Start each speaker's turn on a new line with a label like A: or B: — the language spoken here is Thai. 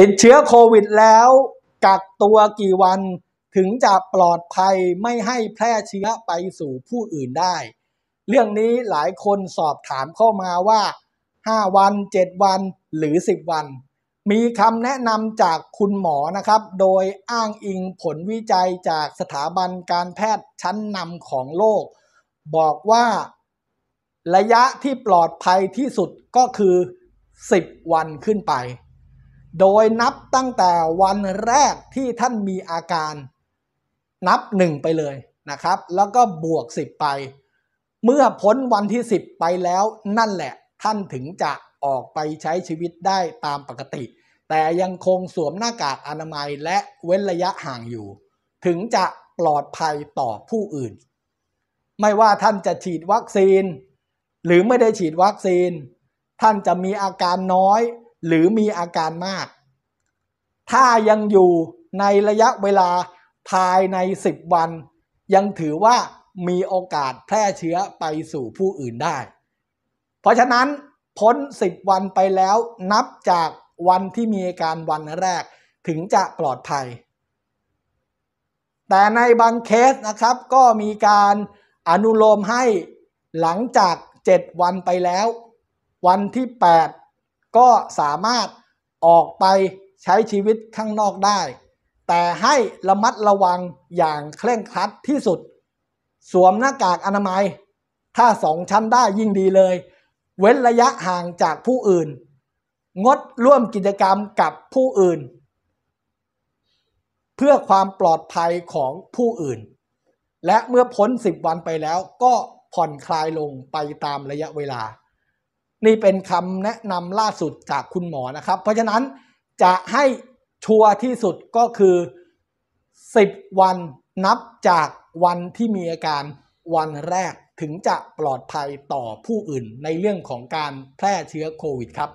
A: ติดเชื้อโควิดแล้วกักตัวกี่วันถึงจะปลอดภัยไม่ให้แพร่เชื้อไปสู่ผู้อื่นได้ เรื่องนี้หลายคนสอบถามเข้ามาว่า 5 วัน 7 วันหรือ 10 วัน มีคำแนะนำจากคุณหมอนะครับ โดยอ้างอิงผลวิจัยจากสถาบันการแพทย์ชั้นนำของโลก บอกว่า ระยะที่ปลอดภัยที่สุดก็คือ 10 วันขึ้นไปโดยนับตั้งแต่วันแรกที่ท่านมีอาการ นับ1ไปเลยนะครับแล้วก็บวก10ไป เมื่อพ้นวันที่ 10 ไปแล้วนั่นแหละท่านถึงจะออกไปใช้ชีวิตได้ตามปกติ แต่ยังคงสวมหน้ากากอนามัยและเว้นระยะห่างอยู่ ถึงจะปลอดภัยต่อผู้อื่น ไม่ว่าท่านจะฉีดวัคซีน หรือไม่ได้ฉีดวัคซีน ท่านจะมีอาการน้อยหรือมีอาการมาก ถ้ายังอยู่ในระยะเวลาภายใน 10 วัน ยังถือว่ามีโอกาสแพร่เชื้อไปสู่ผู้อื่นได้ เพราะฉะนั้นพ้น 10 วันไปแล้วนับจากวันที่มีอาการวันแรกถึงจะปลอดภัย แต่ในบางเคสนะครับก็มีการอนุโลมให้หลังจาก 7 วันไปแล้ว วันที่ 8ก็สามารถออกไปใช้ชีวิตข้างนอกได้ แต่ให้ระมัดระวังอย่างเคร่งครัดที่สุด สวมหน้ากากอนามัย ถ้าสองชั้นได้ยิ่งดีเลย เว้นระยะห่างจากผู้อื่น งดร่วมกิจกรรมกับผู้อื่น เพื่อความปลอดภัยของผู้อื่น และเมื่อพ้น 10 วันไปแล้วก็ผ่อนคลายลงไปตามระยะเวลานี่เป็นคำแนะนำล่าสุดจากคุณหมอนะครับ เพราะฉะนั้นจะให้ชัวร์ที่สุดก็คือ 10 วันนับจากวันที่มีอาการวันแรกถึงจะปลอดภัยต่อผู้อื่นในเรื่องของการแพร่เชื้อโควิดครับ